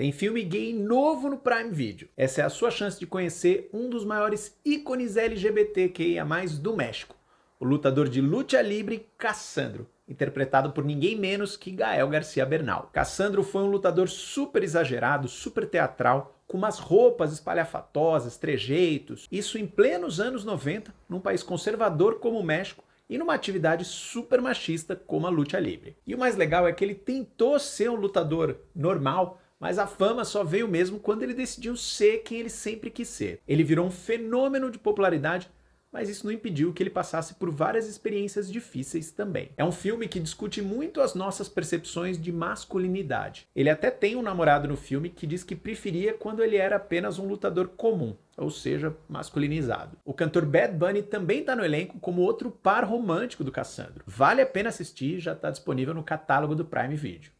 Tem filme gay novo no Prime Video. Essa é a sua chance de conhecer um dos maiores ícones LGBTQIA+, do México. O lutador de luta livre, Cassandro, interpretado por ninguém menos que Gael Garcia Bernal. Cassandro foi um lutador super exagerado, super teatral, com umas roupas espalhafatosas, trejeitos, isso em plenos anos 90, num país conservador como o México, e numa atividade super machista como a luta livre. E o mais legal é que ele tentou ser um lutador normal, mas a fama só veio mesmo quando ele decidiu ser quem ele sempre quis ser. Ele virou um fenômeno de popularidade, mas isso não impediu que ele passasse por várias experiências difíceis também. É um filme que discute muito as nossas percepções de masculinidade. Ele até tem um namorado no filme que diz que preferia quando ele era apenas um lutador comum, ou seja, masculinizado. O cantor Bad Bunny também está no elenco como outro par romântico do Cassandro. Vale a pena assistir, já está disponível no catálogo do Prime Video.